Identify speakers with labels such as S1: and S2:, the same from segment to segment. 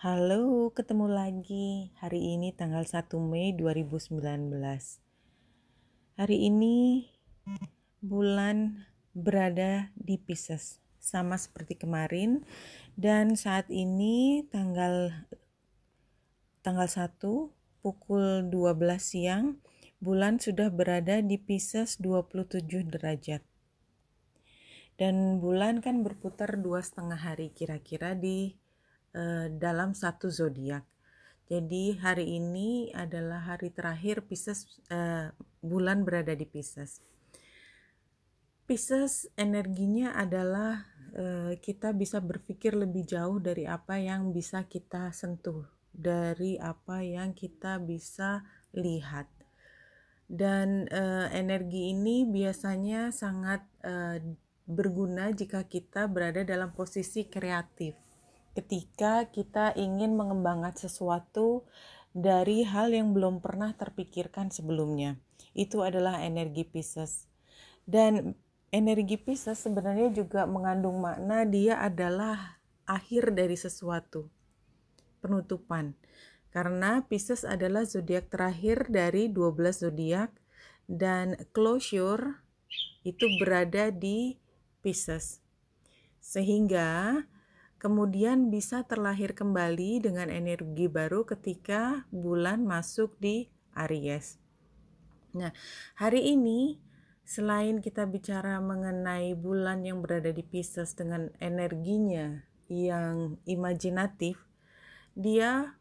S1: Halo, ketemu lagi. Hari ini tanggal 1 Mei 2019. Hari ini bulan berada di Pisces sama seperti kemarin dan saat ini tanggal tanggal 1 pukul 12 siang bulan sudah berada di Pisces 27 derajat. Dan bulan kan berputar dua setengah hari kira-kira di Eh, dalam satu zodiak. Jadi hari ini adalah hari terakhir Pisces uh, bulan berada di Pisces. Pisces energinya adalah uh, kita bisa berpikir lebih jauh dari apa yang bisa kita sentuh, dari apa yang kita bisa lihat. Dan uh, energi ini biasanya sangat uh, berguna jika kita berada dalam posisi kreatif ketika kita ingin mengembangkan sesuatu dari hal yang belum pernah terpikirkan sebelumnya. Itu adalah energi Pisces. Dan energi Pisces sebenarnya juga mengandung makna dia adalah akhir dari sesuatu. Penutupan. Karena Pisces adalah zodiak terakhir dari 12 zodiak dan closure itu berada di Pisces. Sehingga kemudian bisa terlahir kembali dengan energi baru ketika bulan masuk di Aries. Nah, hari ini selain kita bicara mengenai bulan yang berada di Pisces dengan energinya yang imajinatif, dia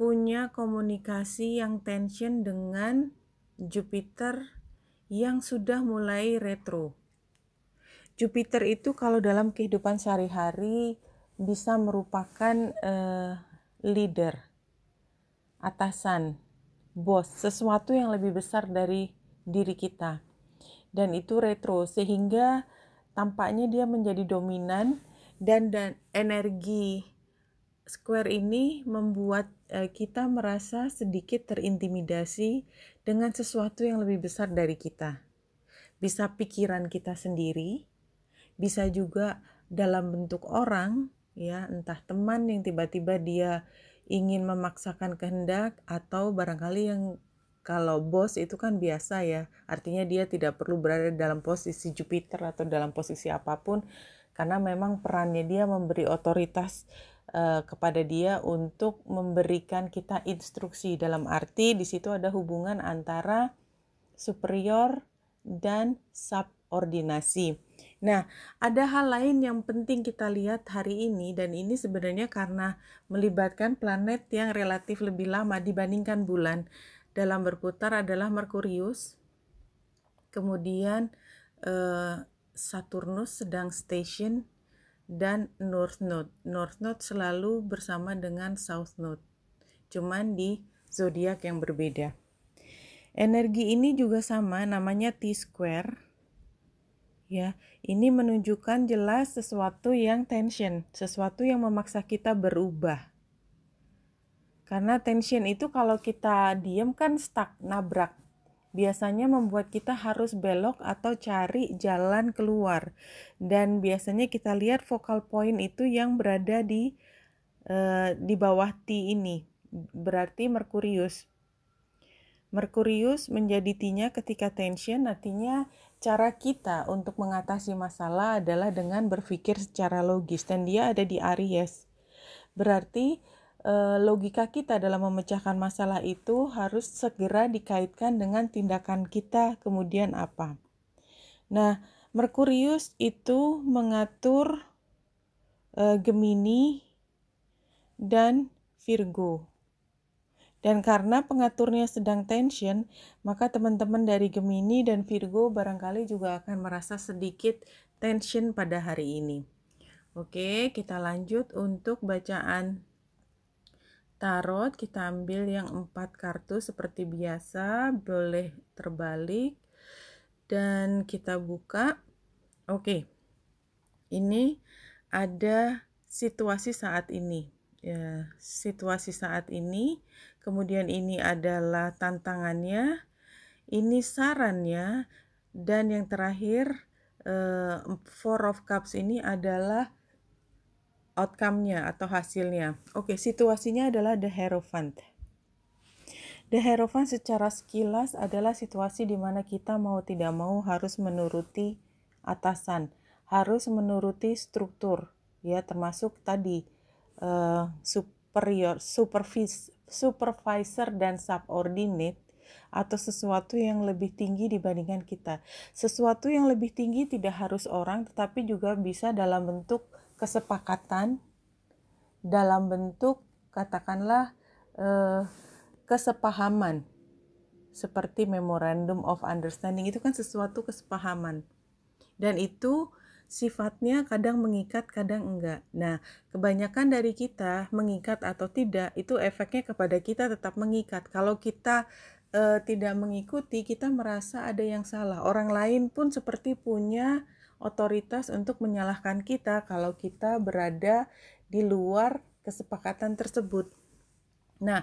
S1: punya komunikasi yang tension dengan Jupiter yang sudah mulai retro. Jupiter itu kalau dalam kehidupan sehari-hari bisa merupakan uh, leader, atasan, bos, sesuatu yang lebih besar dari diri kita. Dan itu retro sehingga tampaknya dia menjadi dominan dan dan energi square ini membuat uh, kita merasa sedikit terintimidasi dengan sesuatu yang lebih besar dari kita. Bisa pikiran kita sendiri, bisa juga dalam bentuk orang, ya entah teman yang tiba-tiba dia ingin memaksakan kehendak atau barangkali yang kalau bos itu kan biasa ya artinya dia tidak perlu berada dalam posisi Jupiter atau dalam posisi apapun karena memang perannya dia memberi otoritas uh, kepada dia untuk memberikan kita instruksi dalam arti di situ ada hubungan antara superior dan subordinasi Nah, ada hal lain yang penting kita lihat hari ini dan ini sebenarnya karena melibatkan planet yang relatif lebih lama dibandingkan bulan dalam berputar adalah Merkurius. Kemudian eh, Saturnus sedang station dan North Node. North Node selalu bersama dengan South Node. Cuman di zodiak yang berbeda. Energi ini juga sama namanya T square ya. Ini menunjukkan jelas sesuatu yang tension, sesuatu yang memaksa kita berubah. Karena tension itu kalau kita diam kan stuck, nabrak. Biasanya membuat kita harus belok atau cari jalan keluar. Dan biasanya kita lihat focal point itu yang berada di eh, di bawah T ini. Berarti Merkurius Merkurius menjadi tinya ketika tension, artinya cara kita untuk mengatasi masalah adalah dengan berpikir secara logis dan dia ada di Aries. Berarti eh, logika kita dalam memecahkan masalah itu harus segera dikaitkan dengan tindakan kita kemudian apa. Nah, Merkurius itu mengatur eh, Gemini dan Virgo. Dan karena pengaturnya sedang tension, maka teman-teman dari Gemini dan Virgo barangkali juga akan merasa sedikit tension pada hari ini. Oke, kita lanjut untuk bacaan tarot. Kita ambil yang empat kartu seperti biasa, boleh terbalik. Dan kita buka. Oke, ini ada situasi saat ini ya, situasi saat ini, kemudian ini adalah tantangannya, ini sarannya, dan yang terakhir eh, Four of Cups ini adalah outcome-nya atau hasilnya. Oke, okay, situasinya adalah The Hierophant. The Hierophant secara sekilas adalah situasi di mana kita mau tidak mau harus menuruti atasan, harus menuruti struktur, ya termasuk tadi Eh, superior, supervis, supervisor dan subordinate atau sesuatu yang lebih tinggi dibandingkan kita. Sesuatu yang lebih tinggi tidak harus orang, tetapi juga bisa dalam bentuk kesepakatan, dalam bentuk katakanlah eh, kesepahaman, seperti memorandum of understanding itu kan sesuatu kesepahaman, dan itu sifatnya kadang mengikat, kadang enggak. Nah, kebanyakan dari kita mengikat atau tidak itu efeknya kepada kita tetap mengikat. Kalau kita e, tidak mengikuti, kita merasa ada yang salah. Orang lain pun seperti punya otoritas untuk menyalahkan kita kalau kita berada di luar kesepakatan tersebut. Nah,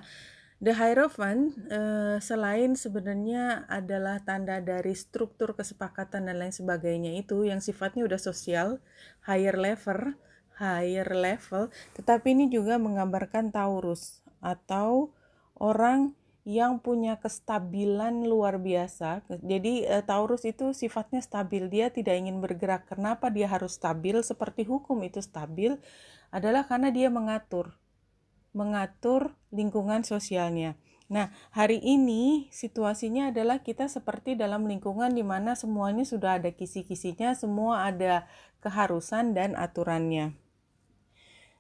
S1: The Hierophant uh, eh, selain sebenarnya adalah tanda dari struktur kesepakatan dan lain sebagainya itu yang sifatnya udah sosial, higher level, higher level, tetapi ini juga menggambarkan Taurus atau orang yang punya kestabilan luar biasa. Jadi uh, Taurus itu sifatnya stabil, dia tidak ingin bergerak. Kenapa dia harus stabil? Seperti hukum itu stabil adalah karena dia mengatur mengatur lingkungan sosialnya. Nah, hari ini situasinya adalah kita seperti dalam lingkungan di mana semuanya sudah ada kisi-kisinya, semua ada keharusan dan aturannya.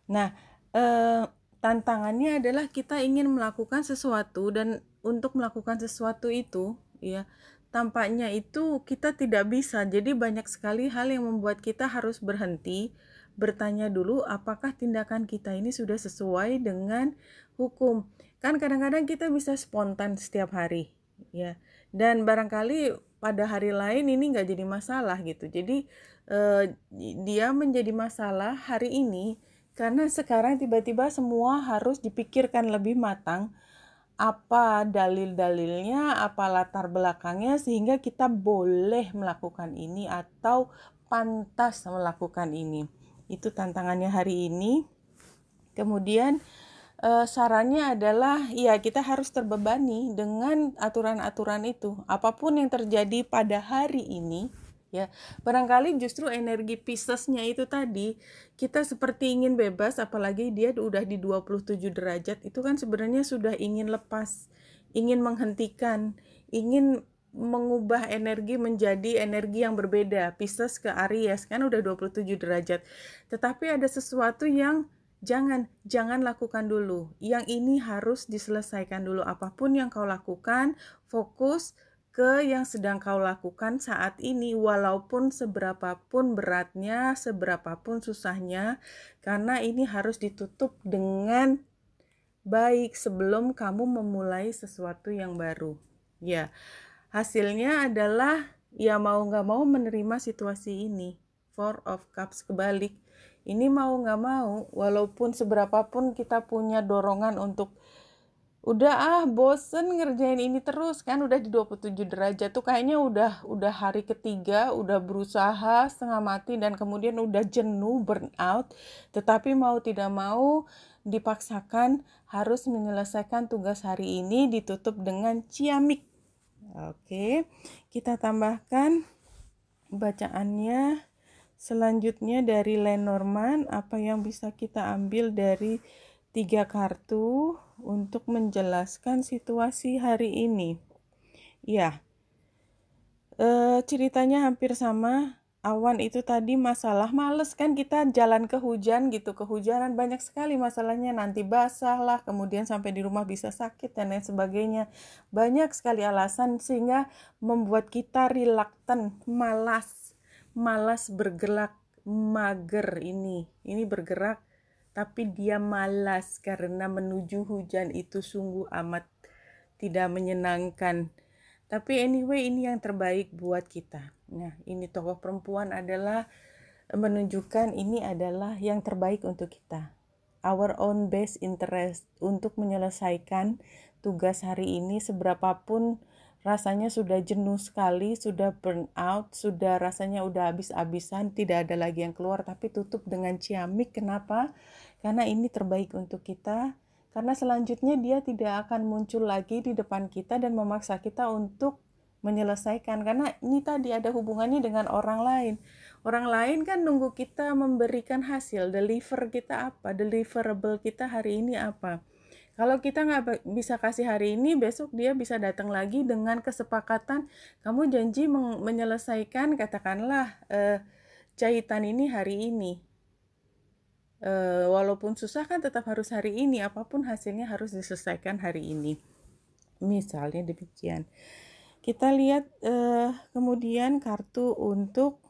S1: Nah, eh, tantangannya adalah kita ingin melakukan sesuatu dan untuk melakukan sesuatu itu, ya, tampaknya itu kita tidak bisa. Jadi banyak sekali hal yang membuat kita harus berhenti bertanya dulu apakah tindakan kita ini sudah sesuai dengan hukum. Kan kadang-kadang kita bisa spontan setiap hari, ya. Dan barangkali pada hari lain ini nggak jadi masalah gitu. Jadi eh, dia menjadi masalah hari ini karena sekarang tiba-tiba semua harus dipikirkan lebih matang apa dalil-dalilnya, apa latar belakangnya sehingga kita boleh melakukan ini atau pantas melakukan ini. Itu tantangannya hari ini. Kemudian eh, sarannya adalah ya kita harus terbebani dengan aturan-aturan itu. Apapun yang terjadi pada hari ini ya. Barangkali justru energi Piscesnya itu tadi kita seperti ingin bebas apalagi dia udah di 27 derajat itu kan sebenarnya sudah ingin lepas, ingin menghentikan, ingin mengubah energi menjadi energi yang berbeda. Pisces ke Aries kan udah 27 derajat. Tetapi ada sesuatu yang jangan jangan lakukan dulu. Yang ini harus diselesaikan dulu apapun yang kau lakukan, fokus ke yang sedang kau lakukan saat ini walaupun seberapapun beratnya, seberapapun susahnya karena ini harus ditutup dengan baik sebelum kamu memulai sesuatu yang baru. Ya. Yeah Hasilnya adalah ya mau nggak mau menerima situasi ini. Four of Cups kebalik. Ini mau nggak mau, walaupun seberapa pun kita punya dorongan untuk udah ah bosen ngerjain ini terus kan udah di 27 derajat tuh kayaknya udah udah hari ketiga udah berusaha setengah mati dan kemudian udah jenuh burn out tetapi mau tidak mau dipaksakan harus menyelesaikan tugas hari ini ditutup dengan ciamik Oke, kita tambahkan bacaannya selanjutnya dari Lenormand apa yang bisa kita ambil dari tiga kartu untuk menjelaskan situasi hari ini. Ya, e, ceritanya hampir sama awan itu tadi masalah males kan kita jalan ke hujan gitu kehujanan banyak sekali masalahnya nanti basah lah kemudian sampai di rumah bisa sakit dan lain sebagainya banyak sekali alasan sehingga membuat kita reluctant malas malas bergerak mager ini ini bergerak tapi dia malas karena menuju hujan itu sungguh amat tidak menyenangkan tapi anyway ini yang terbaik buat kita. Nah, ini tokoh perempuan adalah eh, menunjukkan ini adalah yang terbaik untuk kita. Our own best interest untuk menyelesaikan tugas hari ini seberapapun rasanya sudah jenuh sekali, sudah burn out, sudah rasanya udah habis-habisan, tidak ada lagi yang keluar tapi tutup dengan ciamik. Kenapa? Karena ini terbaik untuk kita karena selanjutnya dia tidak akan muncul lagi di depan kita dan memaksa kita untuk menyelesaikan karena ini tadi ada hubungannya dengan orang lain. Orang lain kan nunggu kita memberikan hasil, deliver kita apa, deliverable kita hari ini apa. Kalau kita nggak bisa kasih hari ini, besok dia bisa datang lagi dengan kesepakatan kamu janji menyelesaikan katakanlah eh, jahitan ini hari ini e, walaupun susah kan tetap harus hari ini apapun hasilnya harus diselesaikan hari ini misalnya demikian kita lihat e, kemudian kartu untuk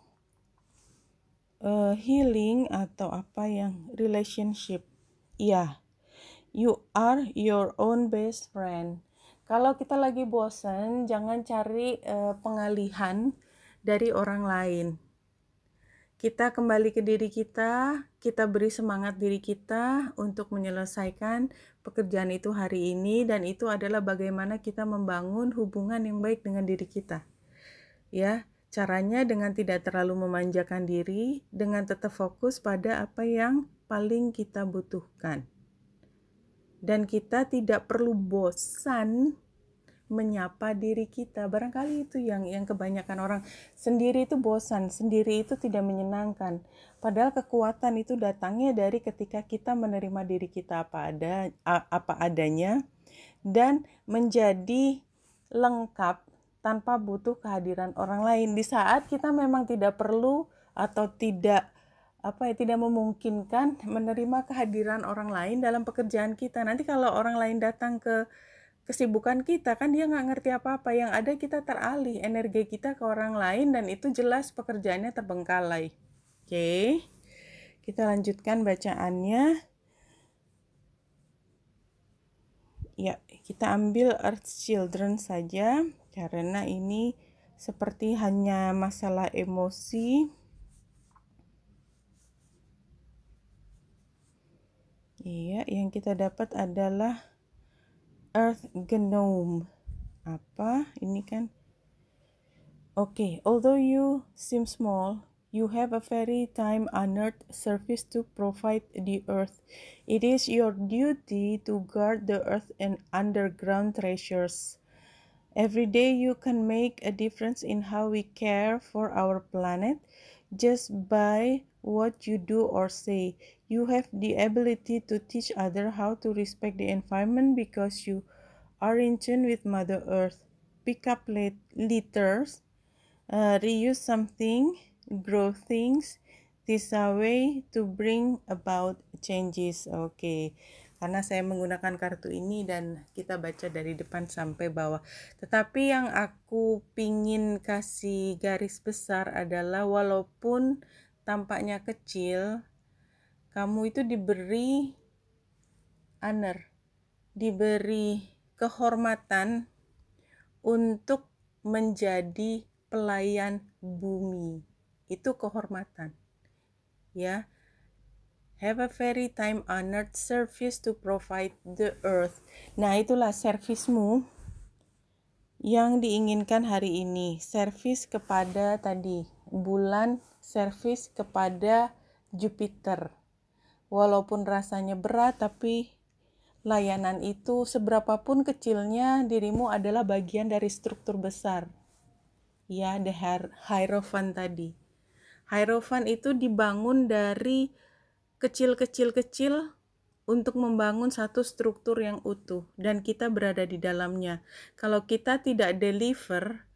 S1: e, healing atau apa yang relationship ya you are your own best friend kalau kita lagi bosan, jangan cari uh, pengalihan dari orang lain kita kembali ke diri kita, kita beri semangat diri kita untuk menyelesaikan pekerjaan itu hari ini dan itu adalah bagaimana kita membangun hubungan yang baik dengan diri kita. Ya, caranya dengan tidak terlalu memanjakan diri, dengan tetap fokus pada apa yang paling kita butuhkan. Dan kita tidak perlu bosan menyapa diri kita. Barangkali itu yang yang kebanyakan orang sendiri itu bosan, sendiri itu tidak menyenangkan. Padahal kekuatan itu datangnya dari ketika kita menerima diri kita apa ada apa adanya dan menjadi lengkap tanpa butuh kehadiran orang lain. Di saat kita memang tidak perlu atau tidak apa ya tidak memungkinkan menerima kehadiran orang lain dalam pekerjaan kita. Nanti kalau orang lain datang ke kesibukan kita kan dia nggak ngerti apa-apa yang ada kita teralih energi kita ke orang lain dan itu jelas pekerjaannya terbengkalai oke kita lanjutkan bacaannya ya kita ambil Earth Children saja karena ini seperti hanya masalah emosi iya yang kita dapat adalah Earth Gnome. Apa ini kan? Okay, although you seem small, you have a very time honored service to provide the earth. It is your duty to guard the earth and underground treasures. Every day you can make a difference in how we care for our planet just by what you do or say. You have the ability to teach others how to respect the environment because you are in tune with Mother Earth. Pick up litters, uh, reuse something, grow things. This is a way to bring about changes. Okay. karena saya menggunakan kartu ini dan kita baca dari depan sampai bawah. Tetapi yang aku pingin kasih garis besar adalah walaupun tampaknya kecil, kamu itu diberi honor, diberi kehormatan untuk menjadi pelayan bumi. Itu kehormatan. Ya, have a very time honored service to provide the earth. Nah, itulah servismu yang diinginkan hari ini. Service kepada tadi bulan, service kepada Jupiter. Walaupun rasanya berat tapi layanan itu seberapapun kecilnya dirimu adalah bagian dari struktur besar. Ya, the Hierophant tadi. Hierophant itu dibangun dari kecil-kecil-kecil untuk membangun satu struktur yang utuh dan kita berada di dalamnya. Kalau kita tidak deliver,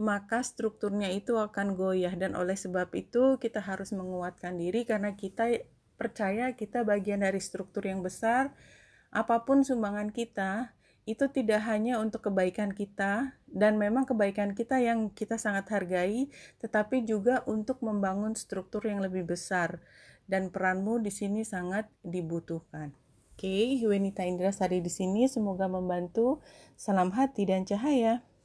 S1: maka strukturnya itu akan goyah dan oleh sebab itu kita harus menguatkan diri karena kita percaya kita bagian dari struktur yang besar. Apapun sumbangan kita, itu tidak hanya untuk kebaikan kita dan memang kebaikan kita yang kita sangat hargai, tetapi juga untuk membangun struktur yang lebih besar dan peranmu di sini sangat dibutuhkan. Oke, okay, Wenita Indra Sari di sini semoga membantu. Salam hati dan cahaya.